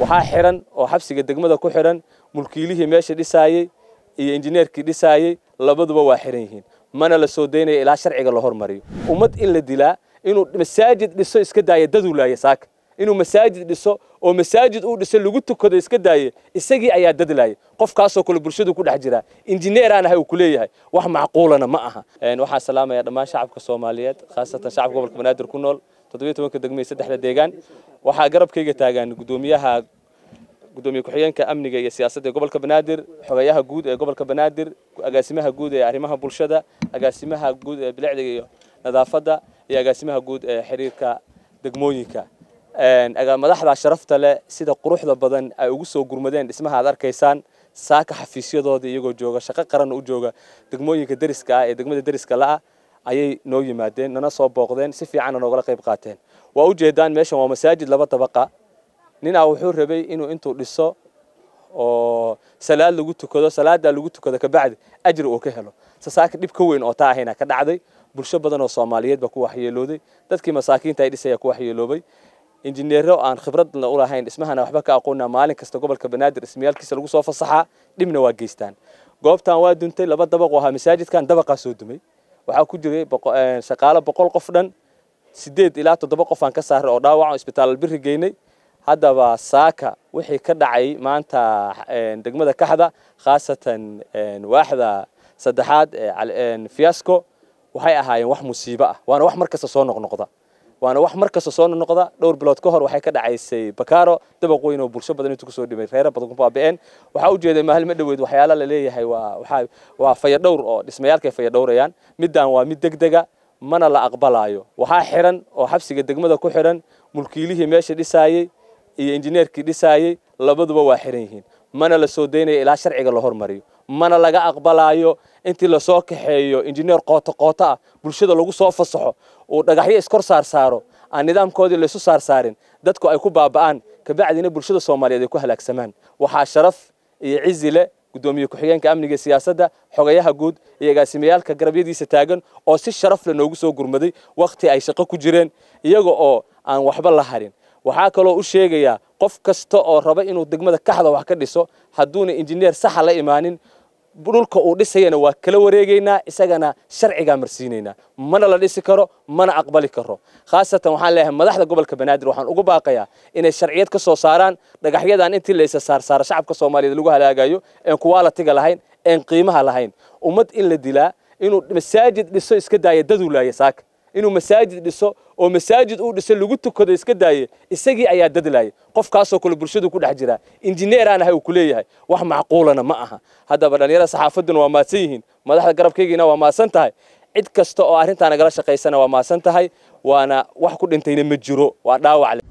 waxaa xiran oo xabsiga degmada ku xiran mulkiilihii meesha dhisaayey iyo injineerkii dhisaayey labaduba waa xiran yihiin mana la soo daynaya ilaa sharciga la hormariyo ummad in la dilaa inuu masaajid dhiso iska daaya daduu laaya saaka inuu masaajid dhiso oo masaajid uu dhisay lagu tukado iska daayay isagii ayaa dad laayay qofkaasoo kale bulshadu ku dhex jira injineeraan ahay uu ku leeyahay wax macquulana ma aha waxaan salaamayaa dhammaan shacabka soomaaliyeed khaasatan shacabka gobolka banaadir ku nool toddobiyo tobanka degmeye saddexda deegaan waxaa garabkayga taagan gudoomiyaha gudoomiye ku-xigeenka amniga iyo siyaasadda ee gobolka banaadir xogayaha guud ee gobolka banaadir agaasimaha guud ee arrimaha bulshada agaasimaha guud ee bilicdiga iyo nadaafadda iyo agaasimaha guud ee xiriirka degmooyinka madaxda sharafta leh sida quruxda badan ay ugu soo gurmadeen dhismaha aad arkaysaan saaka xafiisyadooda iyagoo jooga shaqo qaran u jooga degmooyinka dariska ah ee degmada dariska la ah ayay noo yimaadeen nana soo booqdeen si fiicanna noogala qayb qaateen waa u jeedaan meeshan waa masaajid laba dabaqa ninaa ah wuxuu rabay inuu intuu dhiso oo salaad lagu tukado salaadaa lagu tukado kabacdi ajri uu ka helo sasaaka dhib ka weyn oo taa ahayna ka dhacday bulsho badan oo soomaaliyeed baa ku waxyeelooday dadkii masaakiinta ay dhisaya ku waxyeeloobay injineero aan khibradna u lahayn dhismahana waxba ka aqoonna maalin kasta gobolka banaadir dhismayaalkiisa lagu soo fasaxaa dhibna waa geystaan goobtan waa duntay laba dabaq oo ahaa masaajidkan dabaqaa soo dumay waxaa ku jiray shaqaale boqol qof dhan sideed ilaa toddoba qof aan ka saaray oo dhaawac isbitaal albiri geynay haddaba saaka wixii ka dhacay maanta degmada kaxda khaasatan waaxda saddexaad fiasco waxay ahaayeen wax musiibo ah waana wax mar kasta soo noqnoqda waana wax mar kasta soo noqda dhowr bilood ka hor waxay ka dhacaysay bakaaro dabaq weyn oo bulsho badan intuu kusoo dhimay reero badan ku baabi'een waxaa ujeeday maalmo dhoweyd waxyaala la leeyahay waa waa fayadhowr oo dhismayaalkay fayadhowrayaan middan waa mid degdega mana la aqbalayo waxaa xiran oo xabsiga degmada ku xiran mulkiilihii meesha dhisaayey iyo injineerkii dhisaayey labaduba waa xiran yihiin mana la soo deynayo ilaa sharciga la hormariyo mana laga aqbalaayo intii lasoo kaxeeyo injineer qootoqooto ah bulshada lagu soo fasaxo uu dhagaxyo iskor saarsaaro aan nidaamkoodii laysu saarsaarin dadku ay ku baaba'aan kabacdina bulshada soomaaliyeed ay ku halaagsamaan waxaa sharaf iyo cizi leh gudoomiye ku-xigeenka amniga siyaasadda xogayaha guud iyo agaasimayaalka garabyadiisa taagan oo si sharaf leh noogu soo gurmaday wakhti ay shaqo ku jireen iyaga oo aan waxba la harin waxaa kaloo u sheegayaa qof kasta oo raba inuu degmada kaxda wax ka dhiso hadduuna injineer saxa la imaanin dhulka uu dhisayana waa kala wareegaynaa isagana sharcigaa marsiinaynaa mana la dhisi karo mana aqbali karo khaasatan waxaan leeyahay madaxda gobolka banaadir waxaan ugu baaqayaa inay sharciyad ka soo saaraan dhagaxyadan intii la isa saarsaara shacabka soomaaliyeed lagu halaagayo een kuwaalatiga lahayn een qiimaha lahayn ummad in la dilaa inuu masaajid dhiso iska daaya daduu laaya saaka inuu masaajid dhiso oo masaajid uu dhisa lagu tukado iska daaye isagii ayaa dadlaaya qofkaasoo kale bulshadu ku dhex jiraa injineer ahay uu ku leeyahay wax macquulana ma aha haddaba dhallinyarada saxaafadduna waa maadsan yihiin madaxda garabkaygiina waa maadsan tahay cid kasta oo arrintaana nagala shaqaysana waa maadsan tahay waana wax ku dhintayna ma jiro waa dhaawacle